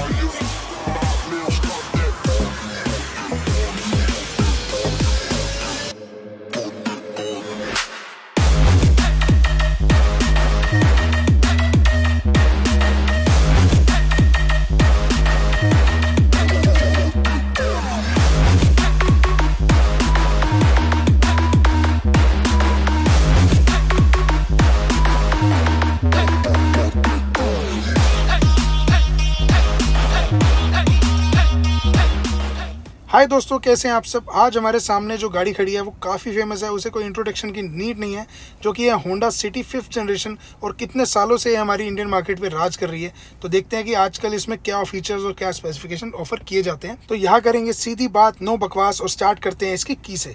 Are you? हाय दोस्तों कैसे हैं आप सब आज हमारे सामने जो गाड़ी खड़ी है वो काफ़ी फेमस है उसे कोई इंट्रोडक्शन की नीड नहीं है जो कि है होंडा सिटी फिफ्थ जनरेशन और कितने सालों से हमारी इंडियन मार्केट पे राज कर रही है तो देखते हैं कि आजकल इसमें क्या फीचर्स और क्या स्पेसिफिकेशन ऑफर किए जाते हैं तो यहाँ करेंगे सीधी बात नो बकवास और स्टार्ट करते हैं इसकी की से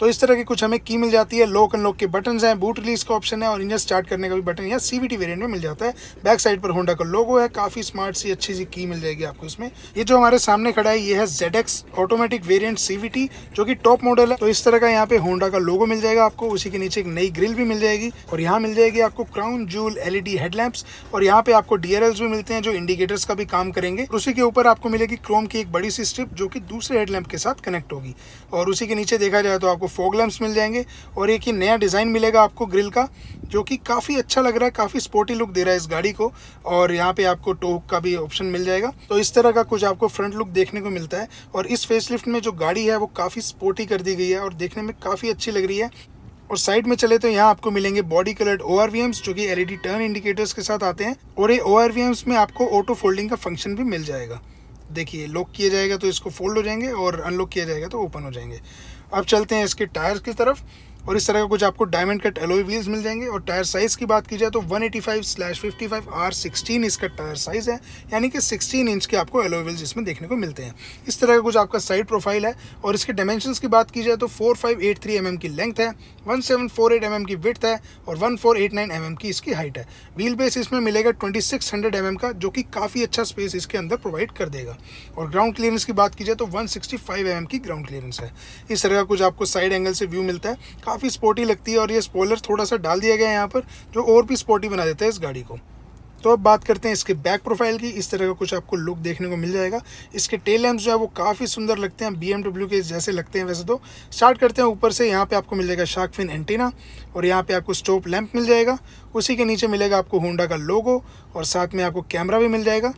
तो इस तरह की कुछ हमें की मिल जाती है लॉक अनलॉक के बटन हैं बूट रिलीज का ऑप्शन है और इंजन स्टार्ट करने का भी बटन यहाँ सी वेरिएंट में मिल जाता है बैक साइड पर होंडा का लोगो है काफ़ी स्मार्ट सी अच्छी सी की मिल जाएगी आपको इसमें ये जो हमारे सामने खड़ा है ये है जेड ऑटोमेटिक वेरियंट सी जो की टॉप मॉडल है तो इस तरह का यहाँ पे होंडा का लोगो मिल जाएगा आपको उसी के नीचे एक नई ग्रिल भी मिल जाएगी और यहाँ मिल जाएगी आपको क्राउन जूल एलईडी हेडलैम्प और यहाँ पे आपको डीएरएल भी मिलते हैं जो इंडिकेटर्स का भी काम करेंगे उसी के ऊपर आपको मिलेगी क्रोम की एक बड़ी सी स्ट्रिप जो कि दूसरे हेडलैम्प के साथ कनेक्ट होगी और उसी के नीचे देखा जाए तो आपको आपको फोगलम्स मिल जाएंगे और एक ही नया डिज़ाइन मिलेगा आपको ग्रिल का जो कि काफ़ी अच्छा लग रहा है काफ़ी स्पोर्टी लुक दे रहा है इस गाड़ी को और यहाँ पे आपको टोक का भी ऑप्शन मिल जाएगा तो इस तरह का कुछ आपको फ्रंट लुक देखने को मिलता है और इस फेसलिफ्ट में जो गाड़ी है वो काफ़ी स्पोर्टी कर दी गई है और देखने में काफ़ी अच्छी लग रही है और साइड में चले तो यहाँ आपको मिलेंगे बॉडी कलर्ड ओ जो कि एलईडी टर्न इंडिकेटर्स के साथ आते हैं और ये ओ में आपको ऑटो फोल्डिंग का फंक्शन भी मिल जाएगा देखिए लॉक किया जाएगा तो इसको फोल्ड हो जाएंगे और अनलॉक किया जाएगा तो ओपन हो जाएंगे अब चलते हैं इसके टायर्स की तरफ और इस तरह का कुछ आपको डायमंड कट एलोई व्हील्स मिल जाएंगे और टायर साइज़ की बात की जाए तो 185 55 फिफ्टी फाइव आर सिक्सटीन इसका टायर साइज़ है यानी कि 16 इंच के आपको एलोई व्हील्स इसमें देखने को मिलते हैं इस तरह का कुछ आपका साइड प्रोफाइल है और इसके डायमेंशन की बात की जाए तो four five eight three M M की लेंथ है one seven four eight M M की विथ है और one four eight nine M M की इसकी हाइट है व्हील बेस इसमें मिलेगा twenty six hundred M M का जो कि काफ़ी अच्छा स्पेस इसके अंदर प्रोवाइड कर देगा और ग्राउंड क्लियरेंस की बात की जाए तो one sixty five M M की ग्राउंड क्लियरेंस है इस तरह का कुछ आपको साइड एंगल से व्यू मिलता है काफ़ी स्पोर्टी लगती है और ये स्पॉयलर थोड़ा सा डाल दिया गया है यहाँ पर जो और भी स्पोर्टी बना देता है इस गाड़ी को तो अब बात करते हैं इसके बैक प्रोफाइल की इस तरह का कुछ आपको लुक देखने को मिल जाएगा इसके टेल लैम्प जो है वो काफ़ी सुंदर लगते हैं बी के जैसे लगते हैं वैसे तो स्टार्ट करते हैं ऊपर से यहाँ पे आपको मिल जाएगा शार्कफिन एंटीना और यहाँ पे आपको स्टोप लैम्प मिल जाएगा उसी के नीचे मिलेगा आपको होंडा का लोगो और साथ में आपको कैमरा भी मिल जाएगा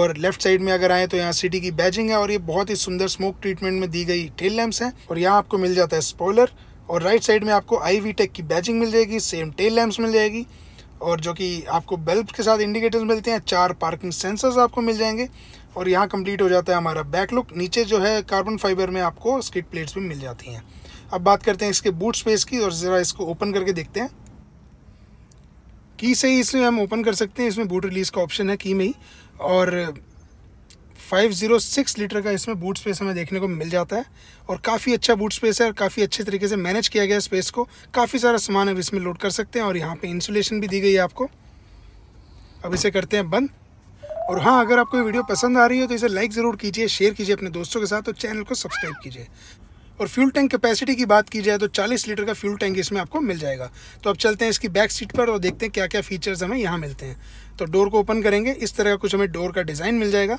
और लेफ्ट साइड में अगर आएँ तो यहाँ सिटी की बैजिंग है और ये बहुत ही सुंदर स्मोक ट्रीटमेंट में दी गई टेल लैम्प्स हैं और यहाँ आपको मिल जाता है स्पॉयलर और राइट साइड में आपको आई वी टेक की बैचिंग मिल जाएगी सेम टेल लैम्प्स मिल जाएगी और जो कि आपको बल्ब के साथ इंडिकेटर्स मिलते हैं चार पार्किंग सेंसर्स आपको मिल जाएंगे और यहाँ कंप्लीट हो जाता है हमारा बैक लुक नीचे जो है कार्बन फाइबर में आपको स्किट प्लेट्स भी मिल जाती हैं अब बात करते हैं इसके बूट स्पेस की और ज़रा इसको ओपन करके देखते हैं की से ही इसमें हम ओपन कर सकते हैं इसमें बूट रिलीज़ का ऑप्शन है की में ही और 506 लीटर का इसमें बूट स्पेस हमें देखने को मिल जाता है और काफ़ी अच्छा बूट स्पेस है और काफ़ी अच्छे तरीके से मैनेज किया गया स्पेस को काफ़ी सारा सामान अब इसमें लोड कर सकते हैं और यहाँ पे इंसुलेशन भी दी गई है आपको अब इसे करते हैं बंद और हाँ अगर आपको ये वीडियो पसंद आ रही हो तो इसे लाइक ज़रूर कीजिए शेयर कीजिए अपने दोस्तों के साथ और चैनल को सब्सक्राइब कीजिए और फ्यूल टैंक कैपेसिटी की बात की जाए तो 40 लीटर का फ्यूल टैंक इसमें आपको मिल जाएगा तो अब चलते हैं इसकी बैक सीट पर और देखते हैं क्या क्या फीचर्स हमें यहाँ मिलते हैं तो डोर को ओपन करेंगे इस तरह का कुछ हमें डोर का डिज़ाइन मिल जाएगा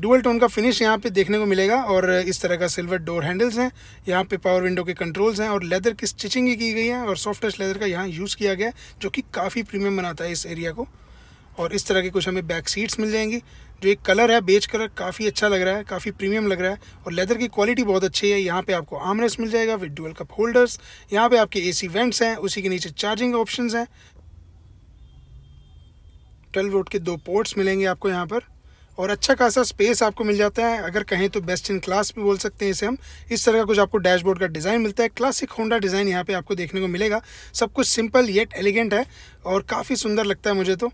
डुअल टोन का फिनिश यहाँ पे देखने को मिलेगा और इस तरह का सिल्वर डोर हैंडल्स हैं यहाँ पे पावर विंडो के कंट्रोल्स हैं और लेदर की स्टिचिंग ही की गई है और सॉफ्ट टच लेदर का यहाँ यूज़ किया गया है जो कि काफ़ी प्रीमियम बनाता है इस एरिया को और इस तरह की कुछ हमें बैक सीट्स मिल जाएंगी जो एक कलर है बेच कलर काफ़ी अच्छा लग रहा है काफ़ी प्रीमियम लग रहा है और लेदर की क्वालिटी बहुत अच्छी है यहाँ पे आपको आमरेस मिल जाएगा विद डुअल कप होल्डर्स यहाँ पे आपके एसी वेंट्स हैं उसी के नीचे चार्जिंग ऑप्शंस हैं ट्वेल्व रोड के दो पोर्ट्स मिलेंगे आपको यहाँ पर और अच्छा खासा स्पेस आपको मिल जाता है अगर कहें तो बेस्ट इन क्लास भी बोल सकते हैं इसे हम इस तरह का कुछ आपको डैशबोर्ड का डिज़ाइन मिलता है क्लासिक होंडा डिज़ाइन यहाँ पे आपको देखने को मिलेगा सब कुछ सिंपल येट एलिगेंट है और काफ़ी सुंदर लगता है मुझे तो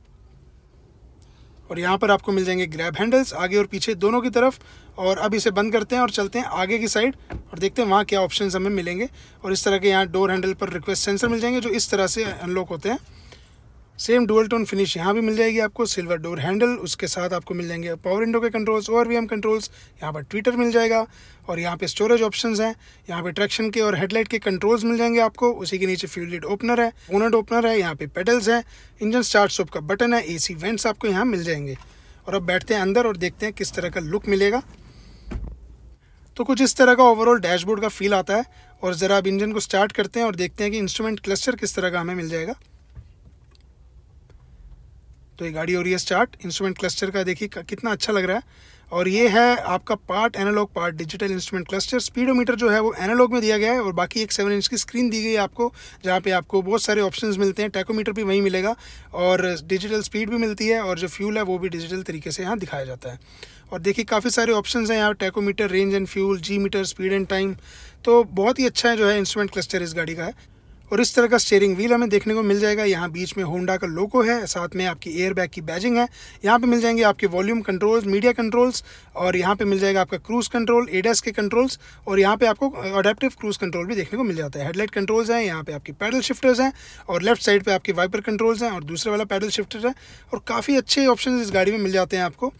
और यहाँ पर आपको मिल जाएंगे ग्रैब हैंडल्स आगे और पीछे दोनों की तरफ और अब इसे बंद करते हैं और चलते हैं आगे की साइड और देखते हैं वहाँ क्या ऑप्शन हमें मिलेंगे और इस तरह के यहाँ डोर हैंडल पर रिक्वेस्ट सेंसर मिल जाएंगे जो इस तरह से अनलॉक होते हैं सेम डुअल टोन फिनिश यहाँ भी मिल जाएगी आपको सिल्वर डोर हैंडल उसके साथ आपको मिल जाएंगे पावर इंडो के कंट्रोल्स और वी कंट्रोल्स यहाँ पर ट्विटर मिल जाएगा और यहाँ पे स्टोरेज ऑप्शंस हैं यहाँ पे ट्रैक्शन के और हेडलाइट के कंट्रोल्स मिल जाएंगे आपको उसी के नीचे फ्यूल लिड ओपनर है ओनट ओपनर है यहाँ पे पेडल्स हैं इंजन स्टार्ट सोप का बटन है ए वेंट्स आपको यहाँ मिल जाएंगे और अब बैठते हैं अंदर और देखते हैं किस तरह का लुक मिलेगा तो कुछ इस तरह का ओवरऑल डैशबोर्ड का फील आता है और ज़रा अब इंजन को स्टार्ट करते हैं और देखते हैं कि इंस्ट्रूमेंट क्लस्टर किस तरह का हमें मिल जाएगा तो ये गाड़ी हो रही है स्टार्ट इंस्ट्रूमेंट क्लस्टर का देखिए कितना अच्छा लग रहा है और ये है आपका part analog part digital instrument cluster speedometer जो है वो एनालॉग में दिया गया है और बाकी एक सेवन इंच की स्क्रीन दी गई है आपको जहाँ पे आपको बहुत सारे ऑप्शंस मिलते हैं टैकोमीटर भी वहीं मिलेगा और डिजिटल स्पीड भी मिलती है और जो फ्यूल है वो भी डिजिटल तरीके से यहाँ दिखाया जाता है और देखिए काफ़ी सारे ऑप्शन हैं यहाँ टैकोमीटर रेंज एंड फ्यूल जी मीटर स्पीड एंड टाइम तो बहुत ही अच्छा है जो है इंस्ट्रूमेंट क्लस्टर इस गाड़ी का है और इस तरह का स्टेयरिंग व्हील हमें देखने को मिल जाएगा यहाँ बीच में होंडा का लोगो है साथ में आपकी एयरबैग की बैजिंग है यहाँ पे मिल जाएंगे आपके वॉल्यूम कंट्रोल्स मीडिया कंट्रोल्स और यहाँ पे मिल जाएगा आपका क्रूज़ कंट्रोल एडेस के कंट्रोल्स और यहाँ पे आपको अडेप्टिव क्रूज़ कंट्रोल भी देखने को मिल जाता है हेडलाइट कंट्रोल्स हैं यहाँ पे आपकी पैडल शिफ्टर्स हैं और लेफ्ट साइड पर आपके वाइपर कंट्रोल्स हैं और दूसरे वाला पैडल शिफ्टर है और काफ़ी अच्छे ऑप्शन इस गाड़ी में मिल जाते हैं आपको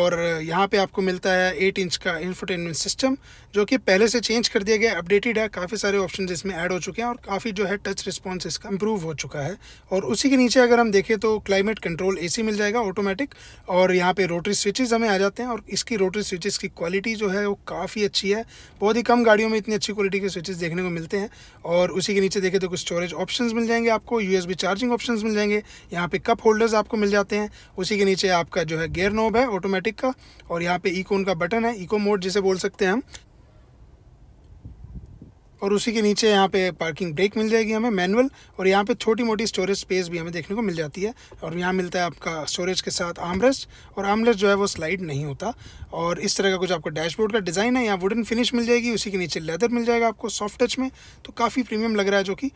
और यहाँ पे आपको मिलता है एट इंच का इन्फोटेनमेंट सिस्टम जो कि पहले से चेंज कर दिया गया अपडेटेड है काफ़ी सारे ऑप्शन इसमें ऐड हो चुके हैं और काफ़ी जो है टच रिस्पॉन्स इसका इम्प्रूव हो चुका है और उसी के नीचे अगर हम देखें तो क्लाइमेट कंट्रोल ए मिल जाएगा ऑटोमेटिक और यहाँ पर रोटरी स्विचेज़ हमें आ जाते हैं और इसकी रोटरी स्विचेज़ की क्वालिटी जो है वो काफ़ी अच्छी है बहुत ही कम गाड़ियों में इतनी अच्छी क्वालिटी के स्विचेज़ देखने को मिलते हैं और उसी के नीचे देखें तो कुछ स्टोरेज ऑप्शन मिल जाएंगे आपको यू चार्जिंग ऑप्शन मिल जाएंगे यहाँ पे कप होल्डर्स आपको मिल जाते हैं उसी के नीचे आपका जो है गेयर नोब है ऑटोमेटिक ऑटोमेटिक का और यहाँ पे इकोन का बटन है इको मोड जिसे बोल सकते हैं हम और उसी के नीचे यहाँ पे पार्किंग ब्रेक मिल जाएगी हमें मैनुअल और यहाँ पे छोटी मोटी स्टोरेज स्पेस भी हमें देखने को मिल जाती है और यहाँ मिलता है आपका स्टोरेज के साथ आमरेस्ट और आमरेस्ट जो है वो स्लाइड नहीं होता और इस तरह का कुछ आपको डैशबोर्ड का डिज़ाइन है यहाँ वुडन फिनिश मिल जाएगी उसी के नीचे लेदर मिल जाएगा आपको सॉफ्ट टच में तो काफ़ी प्रीमियम लग रहा है जो कि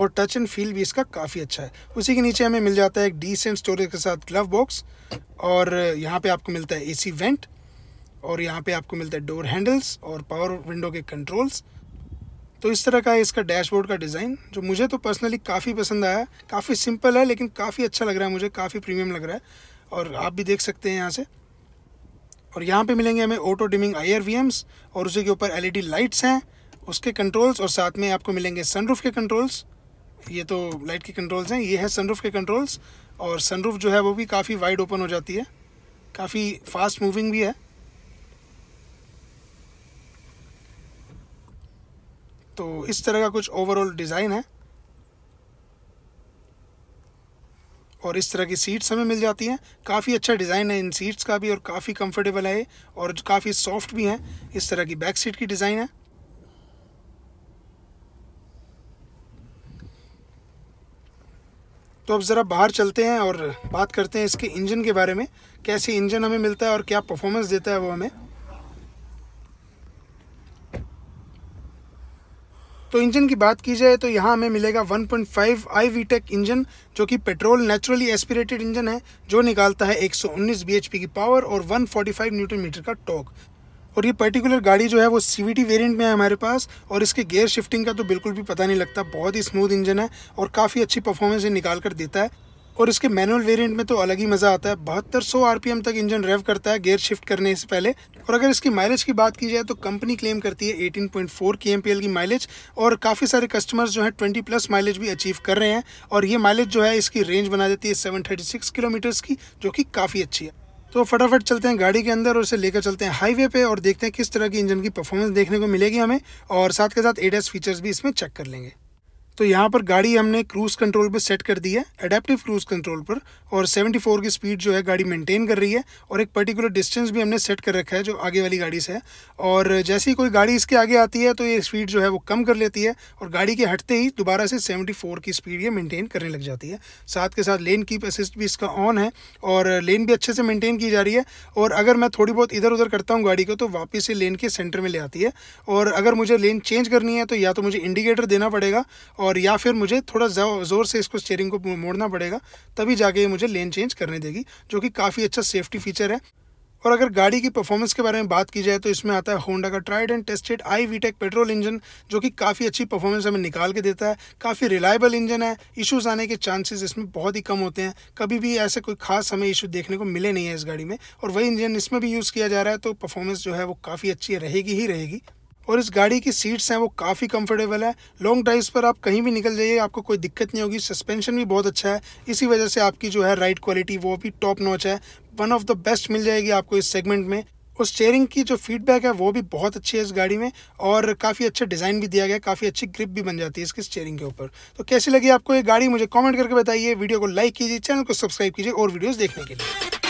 और टच एंड फील भी इसका काफ़ी अच्छा है उसी के नीचे हमें मिल जाता है एक डिसेंट स्टोरेज के साथ ग्लव बॉक्स और यहाँ पे आपको मिलता है एसी वेंट और यहाँ पे आपको मिलता है डोर हैंडल्स और पावर विंडो के कंट्रोल्स तो इस तरह का है इसका डैशबोर्ड का डिज़ाइन जो मुझे तो पर्सनली काफ़ी पसंद आया काफ़ी सिंपल है लेकिन काफ़ी अच्छा लग रहा है मुझे काफ़ी प्रीमियम लग रहा है और आप भी देख सकते हैं यहाँ से और यहाँ पे मिलेंगे हमें ऑटो डिमिंग आई आर और उसी के ऊपर एलईडी लाइट्स e हैं उसके कंट्रोल्स और साथ में आपको मिलेंगे सनरूफ के कंट्रोल्स ये तो लाइट के कंट्रोल्स हैं ये है सनरूफ के कंट्रोल्स और सनरूफ जो है वो भी काफ़ी वाइड ओपन हो जाती है काफ़ी फास्ट मूविंग भी है तो इस तरह का कुछ ओवरऑल डिज़ाइन है और इस तरह की सीट्स हमें मिल जाती हैं काफ़ी अच्छा डिज़ाइन है इन सीट्स का भी और काफ़ी कंफर्टेबल है और काफ़ी सॉफ्ट भी हैं इस तरह की बैक सीट की डिज़ाइन है तो अब ज़रा बाहर चलते हैं और बात करते हैं इसके इंजन के बारे में कैसे इंजन हमें मिलता है और क्या परफॉर्मेंस देता है वो हमें तो इंजन की बात की जाए तो यहाँ हमें मिलेगा 1.5 पॉइंट आई इंजन जो कि पेट्रोल नेचुरली एस्पिरेटेड इंजन है जो निकालता है 119 bhp की पावर और 145 न्यूटन मीटर का टॉक और ये पर्टिकुलर गाड़ी जो है वो सी वी में है हमारे पास और इसके गेयर शिफ्टिंग का तो बिल्कुल भी पता नहीं लगता बहुत ही स्मूथ इंजन है और काफ़ी अच्छी परफॉर्मेंस ये निकाल कर देता है और इसके मैनुअल वेरिएंट में तो अलग ही मज़ा आता है बहत्तर सौ आरपीएम तक इंजन रेव करता है गियर शिफ्ट करने से पहले और अगर इसकी माइलेज की बात की जाए तो कंपनी क्लेम करती है 18.4 केएमपीएल की माइलेज और काफ़ी सारे कस्टमर्स जो हैं 20 प्लस माइलेज भी अचीव कर रहे हैं और ये माइलेज जो है इसकी रेंज बना देती है 736 किलोमीटर्स की जो कि काफ़ी अच्छी है तो फटाफट चलते हैं गाड़ी के अंदर और उसे लेकर चलते हैं हाईवे पे और देखते हैं किस तरह की इंजन की परफॉर्मेंस देखने को मिलेगी हमें और साथ के साथ एडेस फीचर्स भी इसमें चेक कर लेंगे तो यहाँ पर गाड़ी हमने क्रूज कंट्रोल पर सेट कर दी है एडेप्टिव क्रूज कंट्रोल पर और 74 की स्पीड जो है गाड़ी मेंटेन कर रही है और एक पर्टिकुलर डिस्टेंस भी हमने सेट कर रखा है जो आगे वाली गाड़ी से है और जैसे ही कोई गाड़ी इसके आगे आती है तो ये स्पीड जो है वो कम कर लेती है और गाड़ी के हटते ही दोबारा से सेवेंटी की स्पीड ये मेनटेन करने लग जाती है साथ के साथ लेन कीप असिस्ट भी इसका ऑन है और लेन भी अच्छे से मेनटेन की जा रही है और अगर मैं थोड़ी बहुत इधर उधर करता हूँ गाड़ी को तो वापस ये लेन के सेंटर में ले आती है और अगर मुझे लेन चेंज करनी है तो या तो मुझे इंडिकेटर देना पड़ेगा और या फिर मुझे थोड़ा ज़ोर से इसको स्टेयरिंग को मोड़ना पड़ेगा तभी जाके ये मुझे लेन चेंज करने देगी जो कि काफ़ी अच्छा सेफ्टी फीचर है और अगर गाड़ी की परफॉर्मेंस के बारे में बात की जाए तो इसमें आता है होंडा का tried and tested I VTEC petrol engine जो कि काफ़ी अच्छी परफॉर्मेंस हमें निकाल के देता है काफ़ी रिलायबल इंजन है इश्यूज आने के चांसेस इसमें बहुत ही कम होते हैं कभी भी ऐसे कोई खास हमें इशू देखने को मिले नहीं है इस गाड़ी में और वही इंजन इसमें भी यूज़ किया जा रहा है तो परफॉर्मेंस जो है वो काफ़ी अच्छी रहेगी ही रहेगी और इस गाड़ी की सीट्स हैं वो काफ़ी कंफर्टेबल है लॉन्ग ड्राइव्स पर आप कहीं भी निकल जाइए आपको कोई दिक्कत नहीं होगी सस्पेंशन भी बहुत अच्छा है इसी वजह से आपकी जो है राइड क्वालिटी वो भी टॉप नॉच है वन ऑफ द बेस्ट मिल जाएगी आपको इस सेगमेंट में और स्टेयरिंग की जो फीडबैक है वो भी बहुत अच्छी है इस गाड़ी में और काफ़ी अच्छा डिज़ाइन भी दिया गया है काफ़ी अच्छी ग्रिप भी बन जाती है इसकी स्टेयरिंग के ऊपर तो कैसी लगी आपको ये गाड़ी मुझे कमेंट करके बताइए वीडियो को लाइक कीजिए चैनल को सब्सक्राइब कीजिए और वीडियोस देखने के लिए